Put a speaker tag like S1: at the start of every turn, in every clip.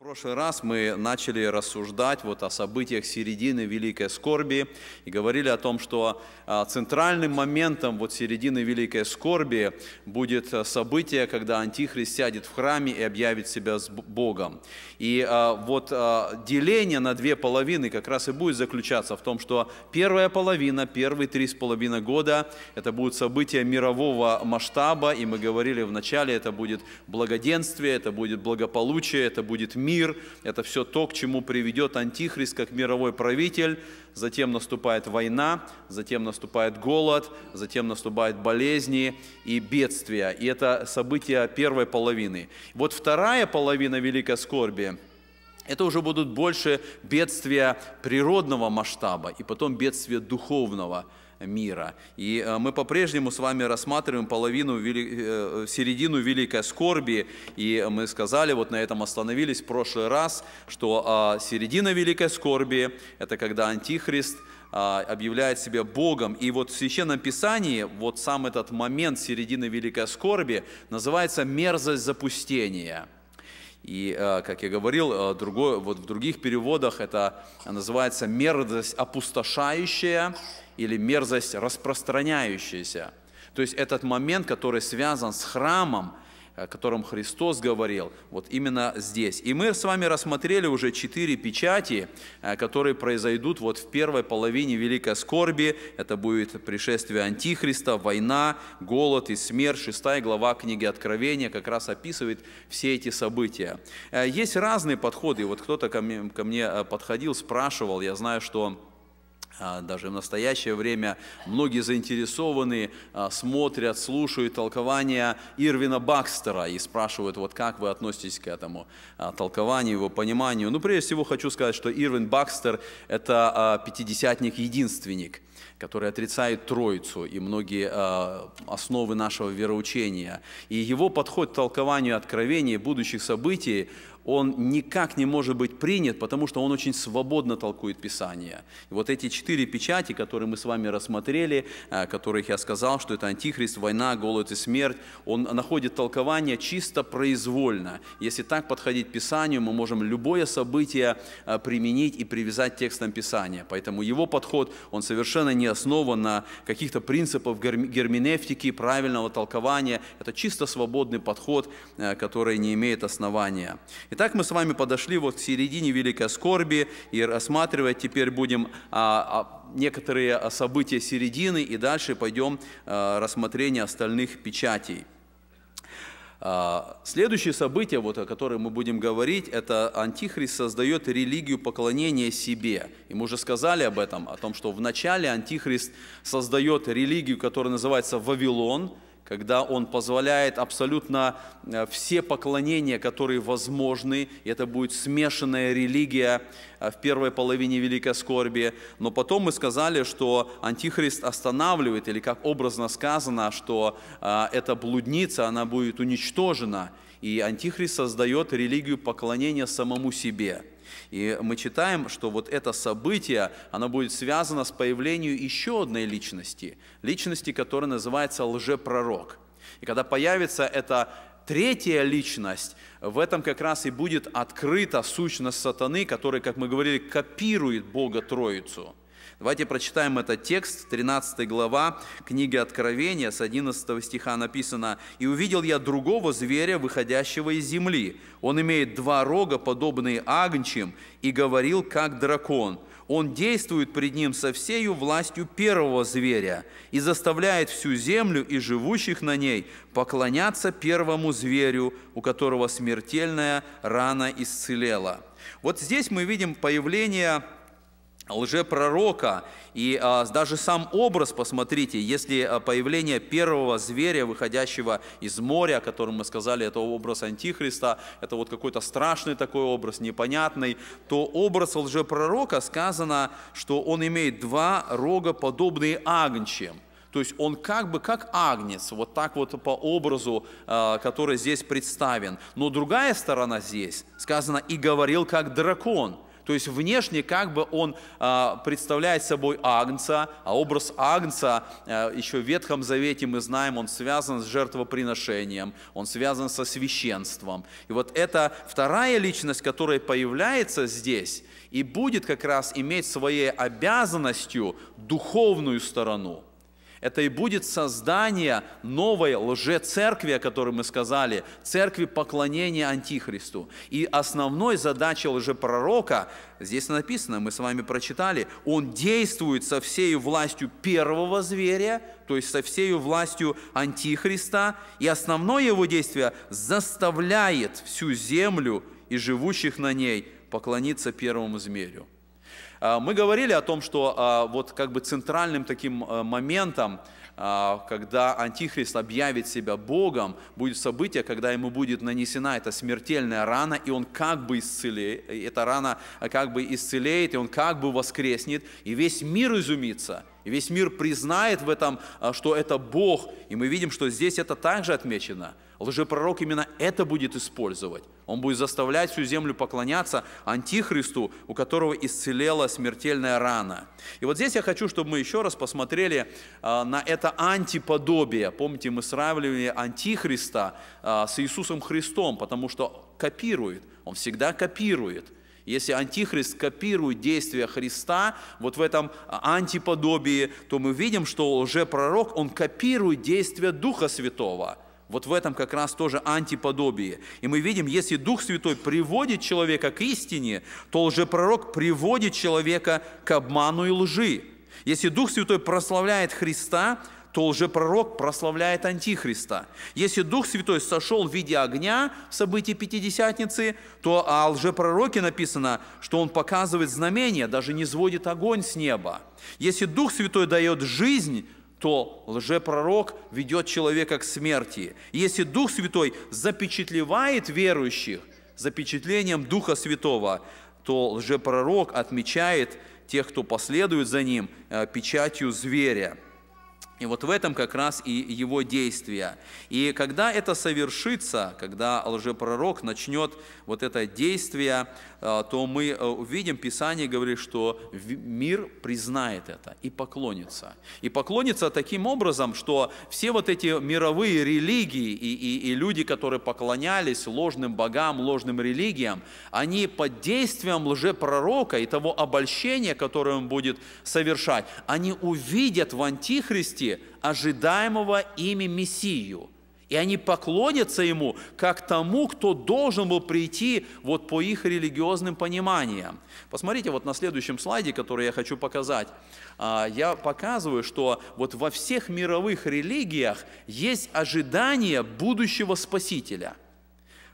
S1: В прошлый раз мы начали рассуждать вот о событиях середины Великой Скорби и говорили о том, что а, центральным моментом вот середины Великой Скорби будет а, событие, когда Антихрист сядет в храме и объявит себя с Богом. И а, вот деление на две половины как раз и будет заключаться в том, что первая половина, первые три с половиной года, это будут события мирового масштаба, и мы говорили вначале, это будет благоденствие, это будет благополучие, это будет мир, мир, это все то, к чему приведет Антихрист как мировой правитель. Затем наступает война, затем наступает голод, затем наступают болезни и бедствия. И это события первой половины. Вот вторая половина великой скорби это уже будут больше бедствия природного масштаба и потом бедствия духовного масштаба мира. И э, мы по-прежнему с вами рассматриваем половину, э, середину великой скорби, и мы сказали, вот на этом остановились в прошлый раз, что а, середина великой скорби – это когда Антихрист а, объявляет себя Богом. И вот в Священном Писании вот сам этот момент середины великой скорби называется «мерзость запустения». И, э, как я говорил, другой, вот в других переводах это называется мерзость опустошающая или мерзость распространяющаяся. То есть этот момент, который связан с храмом, о котором Христос говорил, вот именно здесь. И мы с вами рассмотрели уже четыре печати, э, которые произойдут вот в первой половине Великой Скорби. Это будет пришествие Антихриста, война, голод и смерть. Шестая глава книги Откровения как раз описывает все эти события. Э, есть разные подходы. Вот кто-то ко мне, ко мне э, подходил, спрашивал. Я знаю, что а, даже в настоящее время многие заинтересованы, а, смотрят, слушают толкования Ирвина Бакстера и спрашивают, вот как вы относитесь к этому а, толкованию, его пониманию. Ну, прежде всего, хочу сказать, что Ирвин Бакстер – это пятидесятник-единственник – который отрицает Троицу и многие основы нашего вероучения. И его подход к толкованию откровений будущих событий, он никак не может быть принят, потому что он очень свободно толкует Писание. И вот эти четыре печати, которые мы с вами рассмотрели, э, которых я сказал, что это антихрист, война, голод и смерть, он находит толкование чисто произвольно. Если так подходить к Писанию, мы можем любое событие э, применить и привязать текстом Писания. Поэтому его подход, он совершенно не основан на каких-то принципах герменевтики, правильного толкования. Это чисто свободный подход, э, который не имеет основания. Итак, мы с вами подошли вот к середине Великой Скорби и рассматривать теперь будем а, а, некоторые а, события середины и дальше пойдем а, рассмотрение остальных печатей. А, Следующее событие, вот, о котором мы будем говорить, это Антихрист создает религию поклонения себе. И мы уже сказали об этом, о том, что в начале Антихрист создает религию, которая называется Вавилон – когда Он позволяет абсолютно э, все поклонения, которые возможны, и это будет смешанная религия э, в первой половине Великой Скорби. Но потом мы сказали, что Антихрист останавливает, или как образно сказано, что э, эта блудница, она будет уничтожена, и Антихрист создает религию поклонения самому себе – и мы читаем, что вот это событие, оно будет связано с появлением еще одной личности, личности, которая называется лжепророк. И когда появится эта третья личность, в этом как раз и будет открыта сущность сатаны, который, как мы говорили, копирует Бога Троицу – Давайте прочитаем этот текст, 13 глава книги Откровения, с 11 стиха написано. «И увидел я другого зверя, выходящего из земли. Он имеет два рога, подобные агнчим, и говорил, как дракон». Он действует пред ним со всею властью первого зверя и заставляет всю землю и живущих на ней поклоняться первому зверю, у которого смертельная рана исцелела. Вот здесь мы видим появление лжепророка. И а, даже сам образ, посмотрите, если а, появление первого зверя, выходящего из моря, о котором мы сказали, это образ Антихриста, это вот какой-то страшный такой образ, непонятный, то образ лжепророка сказано, что он имеет два рога, подобные агнчим. То есть он как бы как агнец, вот так вот по образу, а, который здесь представлен. Но другая сторона здесь сказано «и говорил как дракон». То есть внешне как бы он а, представляет собой агнца, а образ агнца а, еще в Ветхом Завете мы знаем, он связан с жертвоприношением, он связан со священством. И вот это вторая личность, которая появляется здесь и будет как раз иметь своей обязанностью духовную сторону – это и будет создание новой лжецеркви, о которой мы сказали, церкви поклонения Антихристу. И основной задачей лжепророка, здесь написано, мы с вами прочитали, он действует со всей властью первого зверя, то есть со всей властью Антихриста, и основное его действие заставляет всю землю и живущих на ней поклониться первому зверю. А, мы говорили о том, что а, вот как бы центральным таким а, моментом, когда Антихрист объявит себя Богом, будет событие, когда ему будет нанесена эта смертельная рана, и он как бы исцелеет, эта рана как бы исцелеет, и он как бы воскреснет, и весь мир изумится – и весь мир признает в этом, а, что это Бог. И мы видим, что здесь это также отмечено. Лжепророк именно это будет использовать. Он будет заставлять всю землю поклоняться Антихристу, у которого исцелела смертельная рана. И вот здесь я хочу, чтобы мы еще раз посмотрели а, на это антиподобие. Помните, мы сравнивали Антихриста а, с Иисусом Христом, потому что копирует, он всегда копирует – если Антихрист копирует действия Христа вот в этом а, антиподобии, то мы видим, что лжепророк, он копирует действия Духа Святого – вот в этом как раз тоже антиподобие. И мы видим, если Дух Святой приводит человека к истине, то лжепророк приводит человека к обману и лжи. Если Дух Святой прославляет Христа, то лжепророк прославляет Антихриста. Если Дух Святой сошел в виде огня в событии Пятидесятницы, то о лжепророке написано, что он показывает знамения, даже не сводит огонь с неба. Если Дух Святой дает жизнь, то лжепророк ведет человека к смерти. Если Дух Святой запечатлевает верующих запечатлением Духа Святого, то лжепророк отмечает тех, кто последует за ним, э, печатью зверя. И вот в этом как раз и его действие. И когда это совершится, когда лжепророк начнет вот это действие а, то мы э, увидим, Писание говорит, что мир признает это и поклонится. И поклонится таким образом, что все вот эти мировые религии и, и, и люди, которые поклонялись ложным богам, ложным религиям, они под действием лжепророка и того обольщения, которое он будет совершать, они увидят в Антихристе ожидаемого ими Мессию – и они поклонятся ему, как тому, кто должен был прийти вот по их религиозным пониманиям. Посмотрите, вот на следующем слайде, который я хочу показать, а, я показываю, что вот во всех мировых религиях есть ожидание будущего Спасителя –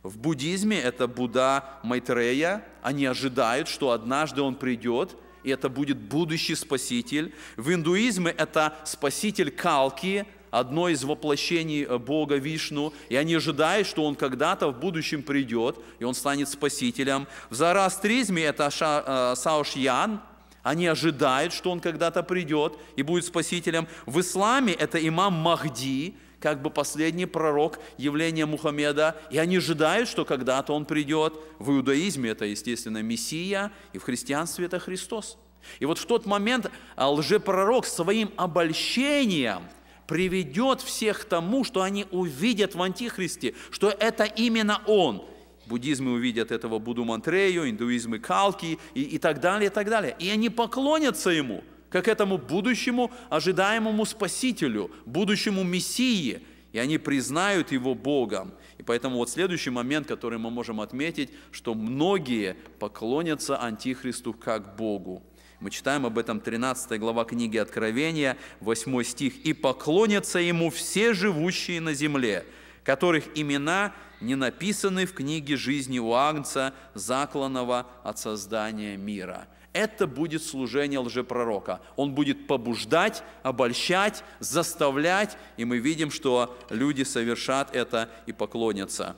S1: в буддизме это Будда Майтрея. Они ожидают, что однажды он придет, и это будет будущий спаситель. В индуизме это спаситель Калки, одно из воплощений э, Бога Вишну, и они ожидают, что Он когда-то в будущем придет, и Он станет спасителем. В зороастризме это э, Саошьян, они ожидают, что он когда-то придет и будет спасителем. В исламе это имам Махди, как бы последний пророк явления Мухаммеда, и они ожидают, что когда-то он придет. В иудаизме это, естественно, Мессия, и в христианстве это Христос. И вот в тот момент э, лжепророк своим обольщением – приведет всех к тому, что они увидят в Антихристе, что это именно Он. Буддизмы увидят этого Буду Мантрею, индуизмы Калки и, и так далее, и так далее. И они поклонятся Ему, как этому будущему ожидаемому Спасителю, будущему Мессии. И они признают Его Богом. И поэтому вот следующий момент, который мы можем отметить, что многие поклонятся Антихристу как Богу. Мы читаем об этом 13 глава книги Откровения, 8 стих. «И поклонятся ему все живущие на земле, которых имена не написаны в книге жизни у Агнца, закланного от создания мира». Это будет служение лжепророка. Он будет побуждать, обольщать, заставлять, и мы видим, что люди совершат это и поклонятся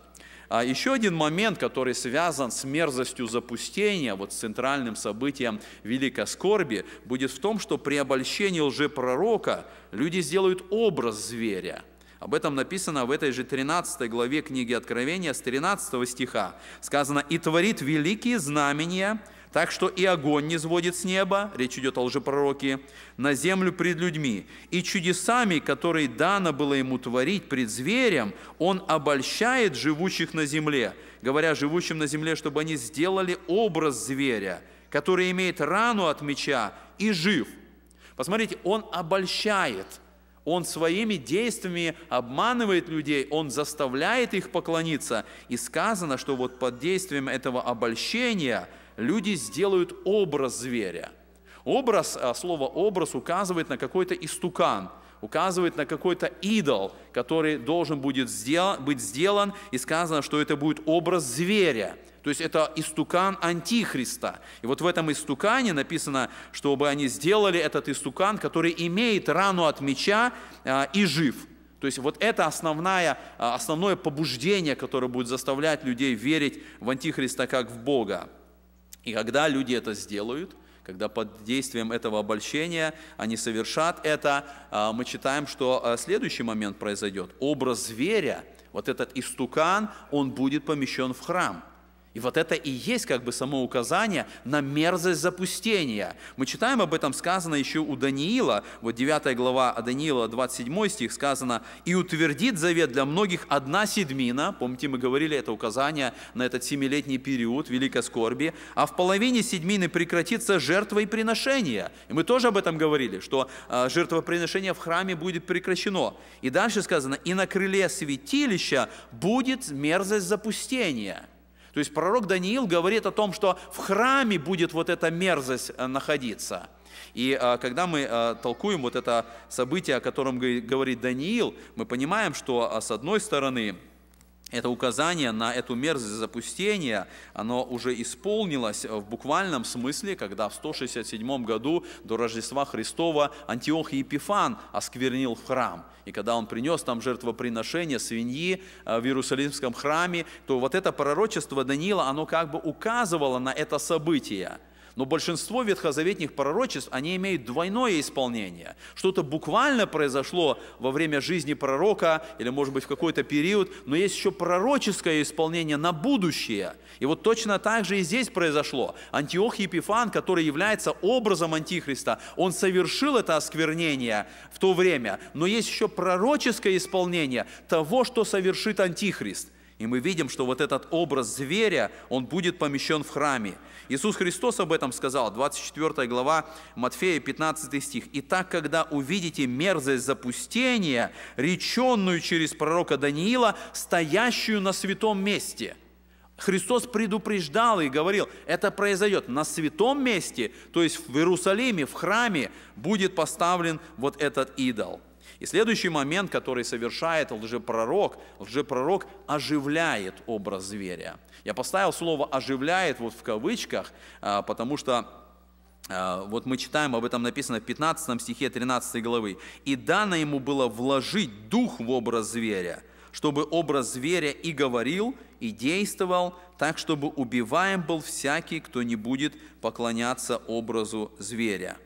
S1: а Еще один момент, который связан с мерзостью запустения, вот с центральным событием Великой Скорби, будет в том, что при обольщении лжепророка люди сделают образ зверя – об этом написано в этой же 13 главе книги Откровения с 13 стиха. Сказано, «И творит великие знамения, так что и огонь не сводит с неба, речь идет о лжепророке, на землю пред людьми. И чудесами, которые дано было ему творить пред зверем, он обольщает живущих на земле, говоря живущим на земле, чтобы они сделали образ зверя, который имеет рану от меча и жив. Посмотрите, он обольщает – он своими действиями обманывает людей, он заставляет их поклониться. И сказано, что вот под действием этого обольщения – люди сделают образ зверя. Образ, а, слово «образ» указывает на какой-то истукан, указывает на какой-то идол, который должен будет сделан, быть сделан, и сказано, что это будет образ зверя. То есть это истукан Антихриста. И вот в этом истукане написано, чтобы они сделали этот истукан, который имеет рану от меча э, и жив. То есть вот это основное, а, основное побуждение, которое будет заставлять людей верить в Антихриста как в Бога. И когда люди это сделают, когда под действием этого обольщения они совершат это, а, мы читаем, что а, следующий момент произойдет. Образ зверя, вот этот истукан, он будет помещен в храм – и вот это и есть как бы само указание на мерзость запустения. Мы читаем об этом сказано еще у Даниила, вот 9 глава Даниила, 27 стих сказано, «И утвердит завет для многих одна седмина». Помните, мы говорили это указание на этот семилетний период великой скорби. «А в половине седмины прекратится жертвоприношение». И мы тоже об этом говорили, что а, жертвоприношение в храме будет прекращено. И дальше сказано, «И на крыле святилища будет мерзость запустения». То есть пророк Даниил говорит о том, что в храме будет вот эта мерзость э, находиться. И э, когда мы э, толкуем вот это событие, о котором говорит Даниил, мы понимаем, что с одной стороны это указание на эту мерзость запустения, оно уже исполнилось в буквальном смысле, когда в 167 году до Рождества Христова Антиох Епифан осквернил храм. И когда он принес там жертвоприношение свиньи э, в Иерусалимском храме, то вот это пророчество Даниила, оно как бы указывало на это событие – но большинство ветхозаветных пророчеств, они имеют двойное исполнение. Что-то буквально произошло во время жизни пророка или, может быть, в какой-то период, но есть еще пророческое исполнение на будущее. И вот точно так же и здесь произошло. Антиох Епифан, который является образом Антихриста, он совершил это осквернение в то время, но есть еще пророческое исполнение того, что совершит Антихрист. И мы видим, что вот этот образ зверя, он будет помещен в храме. Иисус Христос об этом сказал, 24 глава Матфея, 15 стих. «И так, когда увидите мерзость запустения, реченную через пророка Даниила, стоящую на святом месте». Христос предупреждал и говорил, это произойдет на святом месте, то есть в Иерусалиме, в храме будет поставлен вот этот идол – и следующий момент, который совершает лжепророк, лжепророк оживляет образ зверя. Я поставил слово «оживляет» вот в кавычках, а, потому что а, вот мы читаем, об этом написано в 15 стихе 13 главы. «И дано ему было вложить дух в образ зверя, чтобы образ зверя и говорил, и действовал, так, чтобы убиваем был всякий, кто не будет поклоняться образу зверя».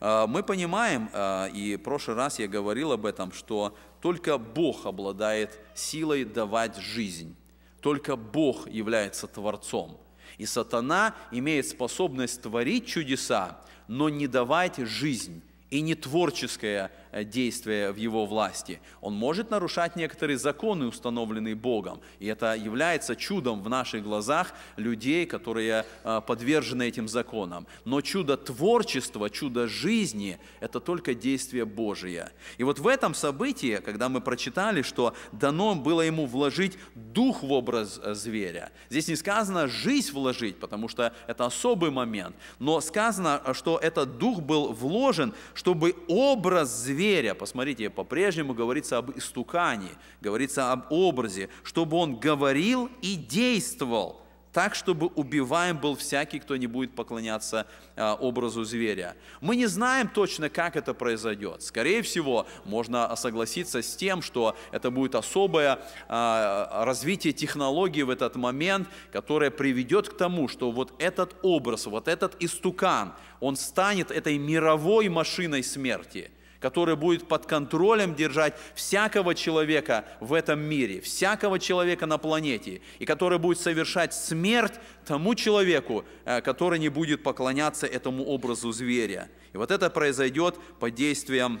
S1: А, мы понимаем, а, и в прошлый раз я говорил об этом, что только Бог обладает силой давать жизнь. Только Бог является Творцом. И сатана имеет способность творить чудеса, но не давать жизнь. И не творческое Э, действия в его власти. Он может нарушать некоторые законы, установленные Богом. И это является чудом в наших глазах людей, которые э, подвержены этим законам. Но чудо творчества, чудо жизни – это только действие Божие. И вот в этом событии, когда мы прочитали, что дано было ему вложить дух в образ э, зверя, здесь не сказано «жизнь вложить», потому что это особый момент, но сказано, что этот дух был вложен, чтобы образ зверя зверя, посмотрите, по-прежнему говорится об истукане, говорится об образе, чтобы он говорил и действовал так, чтобы убиваем был всякий, кто не будет поклоняться э, образу зверя. Мы не знаем точно, как это произойдет. Скорее всего, можно согласиться с тем, что это будет особое э, развитие технологий в этот момент, которое приведет к тому, что вот этот образ, вот этот истукан, он станет этой мировой машиной смерти – который будет под контролем держать всякого человека в этом мире, всякого человека на планете, и который будет совершать смерть тому человеку, э, который не будет поклоняться этому образу зверя. И вот это произойдет под действием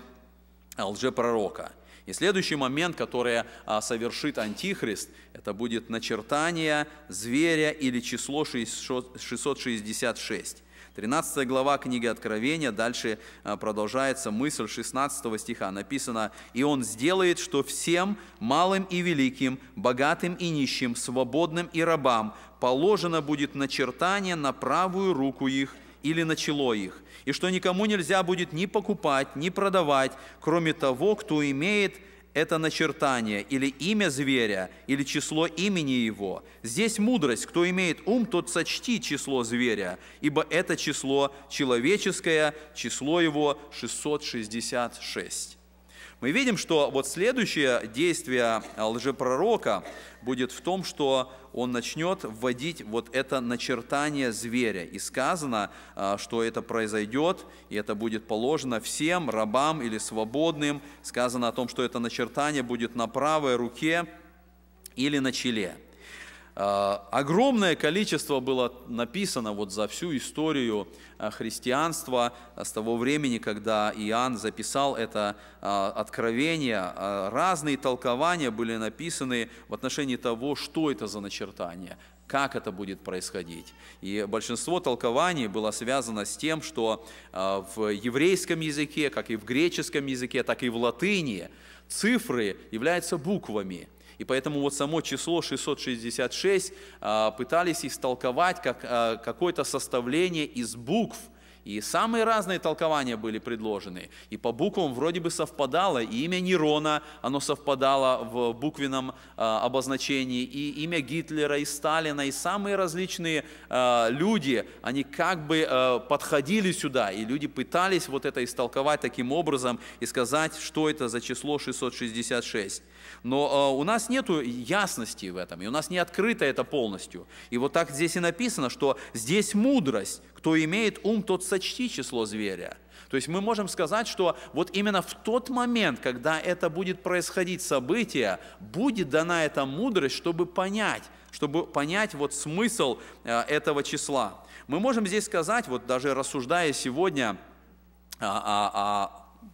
S1: э, лжепророка. И следующий момент, который а, совершит Антихрист, это будет начертание зверя или число 666. 13 глава книги Откровения, дальше э, продолжается мысль 16 стиха. Написано, «И он сделает, что всем, малым и великим, богатым и нищим, свободным и рабам, положено будет начертание на правую руку их или на чело их, и что никому нельзя будет ни покупать, ни продавать, кроме того, кто имеет –– это начертание или имя зверя, или число имени его. Здесь мудрость. Кто имеет ум, тот сочти число зверя, ибо это число человеческое, число его 666. Мы видим, что вот следующее действие лжепророка – будет в том, что он начнет вводить вот это начертание зверя. И сказано, а, что это произойдет, и это будет положено всем, рабам или свободным. Сказано о том, что это начертание будет на правой руке или на челе. А, огромное количество было написано вот за всю историю а, христианства а, с того времени, когда Иоанн записал это откровение. Разные толкования были написаны в отношении того, что это за начертание, как это будет происходить. И большинство толкований было связано с тем, что в еврейском языке, как и в греческом языке, так и в латыни цифры являются буквами – и поэтому вот само число 666 а, пытались истолковать как а, какое-то составление из букв – и самые разные толкования были предложены. И по буквам вроде бы совпадало. И имя Нерона, оно совпадало в буквенном э, обозначении. И имя Гитлера, и Сталина, и самые различные э, люди, они как бы э, подходили сюда. И люди пытались вот это истолковать таким образом и сказать, что это за число 666. Но э, у нас нет ясности в этом, и у нас не открыто это полностью. И вот так здесь и написано, что здесь мудрость кто имеет ум, тот сочти число зверя. То есть мы можем сказать, что вот именно в тот момент, когда это будет происходить событие, будет дана эта мудрость, чтобы понять, чтобы понять вот смысл э, этого числа. Мы можем здесь сказать, вот даже рассуждая сегодня о, о, о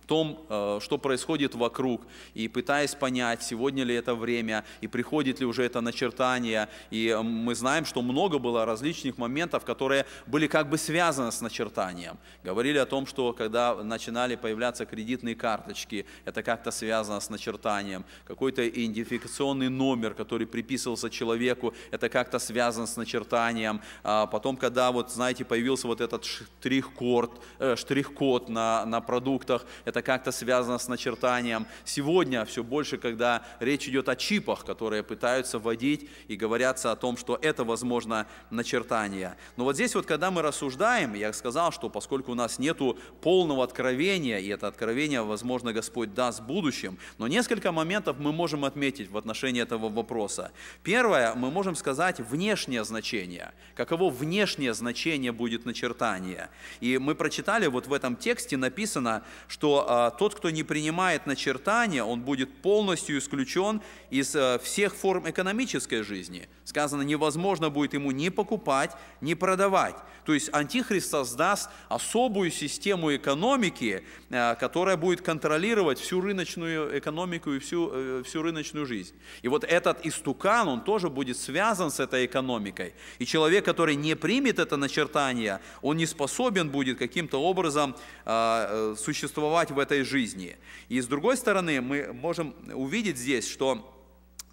S1: в том, э, что происходит вокруг, и пытаясь понять, сегодня ли это время, и приходит ли уже это начертание. И э, мы знаем, что много было различных моментов, которые были как бы связаны с начертанием. Говорили о том, что когда начинали появляться кредитные карточки, это как-то связано с начертанием. Какой-то идентификационный номер, который приписывался человеку, это как-то связано с начертанием. А потом, когда вот, знаете, появился вот этот штрих-код, э, штрих-код на, на продуктах, это это как-то связано с начертанием. Сегодня все больше, когда речь идет о чипах, которые пытаются вводить и говорятся о том, что это, возможно, начертание. Но вот здесь вот, когда мы рассуждаем, я сказал, что поскольку у нас нет полного откровения, и это откровение, возможно, Господь даст в будущем, но несколько моментов мы можем отметить в отношении этого вопроса. Первое, мы можем сказать внешнее значение. Каково внешнее значение будет начертание? И мы прочитали, вот в этом тексте написано, что а, тот, кто не принимает начертания, он будет полностью исключен из а, всех форм экономической жизни. Сказано, невозможно будет ему ни покупать, ни продавать. То есть Антихрист создаст особую систему экономики, а, которая будет контролировать всю рыночную экономику и всю, э, всю рыночную жизнь. И вот этот истукан, он тоже будет связан с этой экономикой. И человек, который не примет это начертание, он не способен будет каким-то образом э, существовать в этой жизни. И с другой стороны, мы можем увидеть здесь, что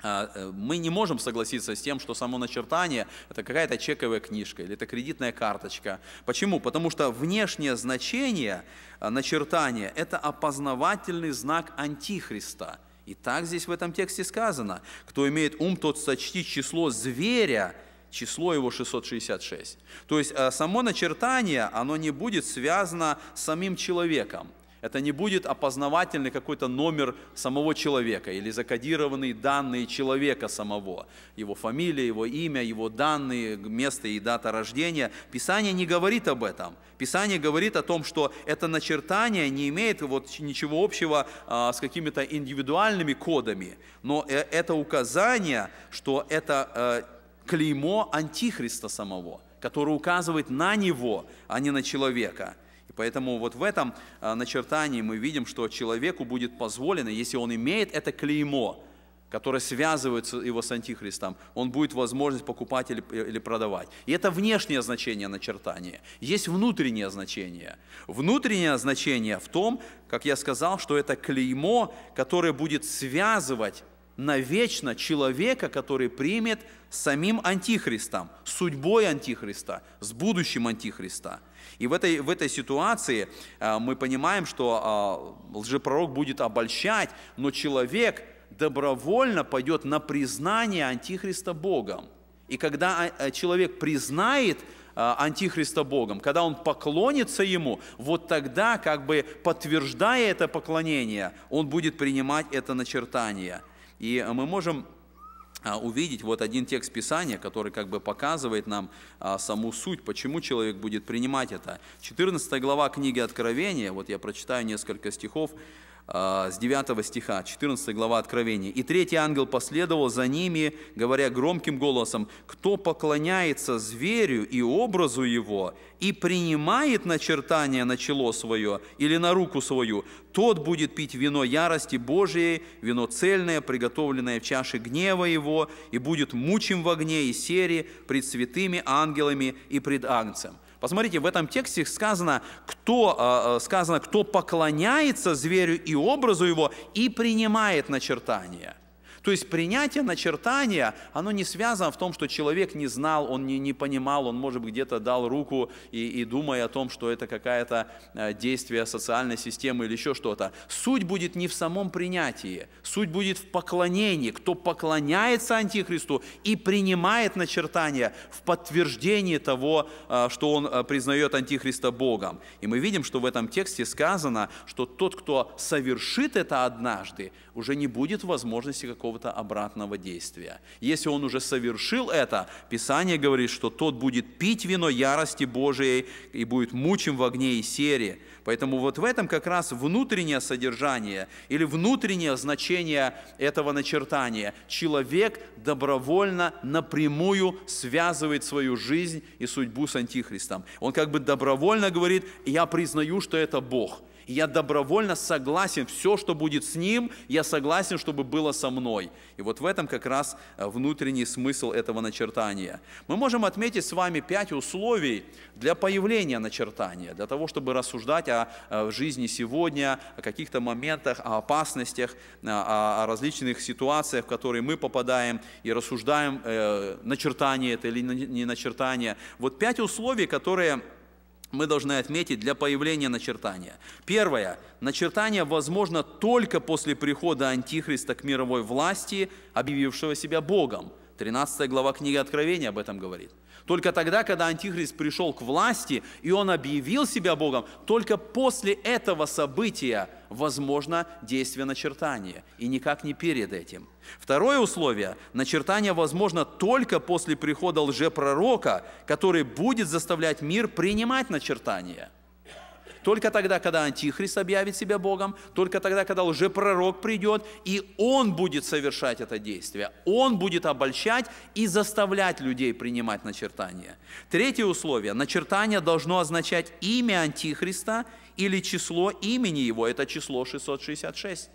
S1: а, э, мы не можем согласиться с тем, что само начертание – это какая-то чековая книжка или это кредитная карточка. Почему? Потому что внешнее значение а, начертания – это опознавательный знак Антихриста. И так здесь в этом тексте сказано. «Кто имеет ум, тот сочти число зверя, число его 666». То есть а, само начертание, оно не будет связано с самим человеком – это не будет опознавательный какой-то номер самого человека или закодированные данные человека самого. Его фамилия, его имя, его данные, место и дата рождения. Писание не говорит об этом. Писание говорит о том, что это начертание не имеет вот ничего общего а, с какими-то индивидуальными кодами. Но э, это указание, что это а, клеймо Антихриста самого, которое указывает на него, а не на человека – Поэтому вот в этом а, начертании мы видим, что человеку будет позволено, если он имеет это клеймо, которое связывает его с антихристом, он будет возможность покупать или, э, или продавать. И это внешнее значение начертания. Есть внутреннее значение. Внутреннее значение в том, как я сказал, что это клеймо, которое будет связывать навечно человека, который примет самим антихристом, судьбой антихриста, с будущим антихриста – и в этой, в этой ситуации э, мы понимаем, что э, лжепророк будет обольщать, но человек добровольно пойдет на признание Антихриста Богом. И когда а, э, человек признает Антихриста Богом, когда он поклонится Ему, вот тогда, как бы подтверждая это поклонение, он будет принимать это начертание. И мы можем а, увидеть вот один текст Писания, который как бы показывает нам а, саму суть, почему человек будет принимать это. 14 глава книги Откровения, вот я прочитаю несколько стихов, а, с 9 стиха, 14 глава Откровения. «И третий ангел последовал за ними, говоря громким голосом, «Кто поклоняется зверю и образу его и принимает начертание на чело свое или на руку свою, тот будет пить вино ярости Божией, вино цельное, приготовленное в чаше гнева его, и будет мучим в огне и сере пред святыми ангелами и пред агнцем». Посмотрите, в этом тексте сказано, кто, а, а, сказано, кто поклоняется зверю и образу его и принимает начертания. То есть принятие начертания, оно не связано в том, что человек не знал, он не, не понимал, он, может быть, где-то дал руку и, и думая о том, что это какое-то э, действие социальной системы или еще что-то. Суть будет не в самом принятии, суть будет в поклонении. Кто поклоняется Антихристу и принимает начертания в подтверждении того, э, что он э, признает Антихриста Богом. И мы видим, что в этом тексте сказано, что тот, кто совершит это однажды, уже не будет возможности какого какого-то обратного действия. Если он уже совершил это, Писание говорит, что тот будет пить вино ярости Божией и будет мучим в огне и сере. Поэтому вот в этом как раз внутреннее содержание или внутреннее значение этого начертания. Человек добровольно напрямую связывает свою жизнь и судьбу с Антихристом. Он как бы добровольно говорит, я признаю, что это Бог – я добровольно согласен, все, что будет с ним, я согласен, чтобы было со мной. И вот в этом как раз э, внутренний смысл этого начертания. Мы можем отметить с вами пять условий для появления начертания, для того, чтобы рассуждать о э, жизни сегодня, о каких-то моментах, о опасностях, э, о различных ситуациях, в которые мы попадаем и рассуждаем, начертание это или не начертание. Вот пять условий, которые мы должны отметить для появления начертания. Первое. Начертание возможно только после прихода Антихриста к мировой власти, объявившего себя Богом. 13 глава книги Откровения об этом говорит. Только тогда, когда Антихрист пришел к власти, и он объявил себя Богом, только после этого события возможно действие начертания, и никак не перед этим. Второе условие – начертание возможно только после прихода лжепророка, который будет заставлять мир принимать начертание – только тогда, когда Антихрист объявит себя Богом, только тогда, когда лжепророк придет, и он будет совершать это действие. Он будет обольщать и заставлять людей принимать начертание. Третье условие. Начертание должно означать имя Антихриста или число имени его. Это число 666.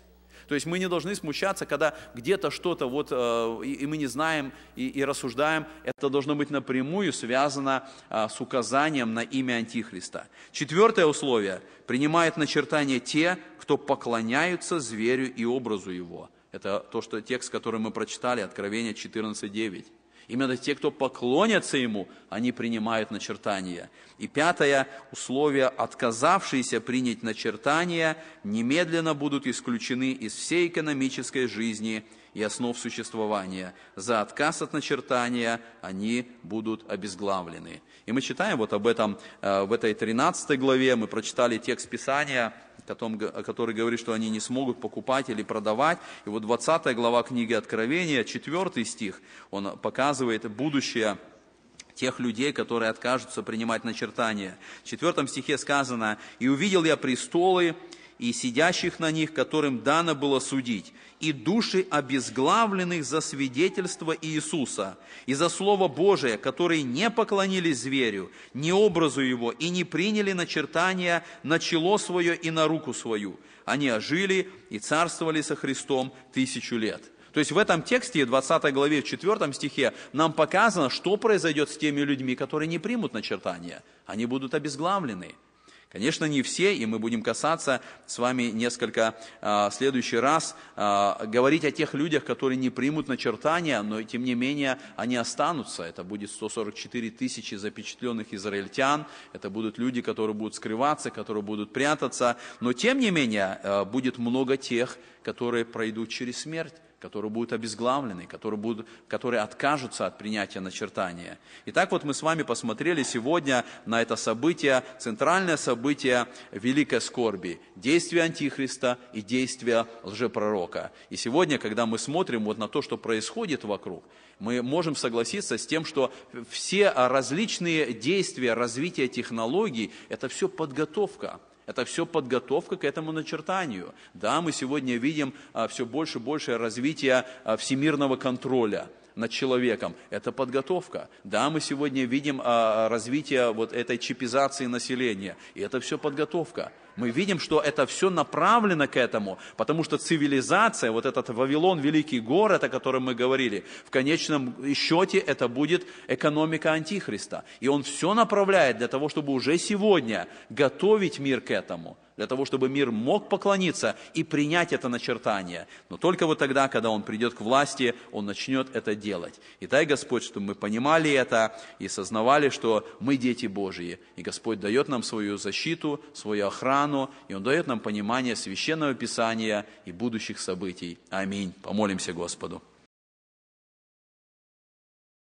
S1: То есть мы не должны смущаться, когда где-то что-то вот, э, и мы не знаем, и, и рассуждаем. Это должно быть напрямую связано э, с указанием на имя Антихриста. Четвертое условие. Принимает начертание те, кто поклоняются зверю и образу его. Это то, что текст, который мы прочитали, Откровение 14.9. Именно те, кто поклонятся Ему, они принимают начертания. И пятое условие, отказавшиеся принять начертания, немедленно будут исключены из всей экономической жизни и основ существования. За отказ от начертания они будут обезглавлены. И мы читаем вот об этом э, в этой 13 главе, мы прочитали текст Писания – который говорит, что они не смогут покупать или продавать. И вот 20 глава книги Откровения, 4 стих, он показывает будущее тех людей, которые откажутся принимать начертания. В 4 стихе сказано, «И увидел я престолы, и сидящих на них, которым дано было судить, и души обезглавленных за свидетельство Иисуса, и за Слово Божие, которые не поклонились зверю, не образу его, и не приняли начертания на чело свое и на руку свою. Они ожили и царствовали со Христом тысячу лет». То есть в этом тексте, 20 главе, в 4 стихе, нам показано, что произойдет с теми людьми, которые не примут начертания. Они будут обезглавлены. Конечно, не все, и мы будем касаться с вами несколько а, в следующий раз, а, говорить о тех людях, которые не примут начертания, но тем не менее они останутся. Это будет 144 тысячи запечатленных израильтян, это будут люди, которые будут скрываться, которые будут прятаться, но тем не менее а, будет много тех, которые пройдут через смерть которые будут обезглавлены, которые, будут, которые откажутся от принятия начертания. Итак, вот мы с вами посмотрели сегодня на это событие, центральное событие Великой Скорби, действие Антихриста и действие лжепророка. И сегодня, когда мы смотрим вот на то, что происходит вокруг, мы можем согласиться с тем, что все различные действия развития технологий – это все подготовка это все подготовка к этому начертанию. Да, мы сегодня видим а, все больше и больше развития а, всемирного контроля над человеком. Это подготовка. Да, мы сегодня видим а, развитие вот этой чипизации населения. И это все подготовка мы видим, что это все направлено к этому, потому что цивилизация, вот этот Вавилон, великий город, о котором мы говорили, в конечном счете это будет экономика Антихриста. И он все направляет для того, чтобы уже сегодня готовить мир к этому – для того, чтобы мир мог поклониться и принять это начертание. Но только вот тогда, когда он придет к власти, он начнет это делать. И дай Господь, чтобы мы понимали это и сознавали, что мы дети Божьи. И Господь дает нам свою защиту, свою охрану, и Он дает нам понимание Священного Писания и будущих событий. Аминь. Помолимся Господу.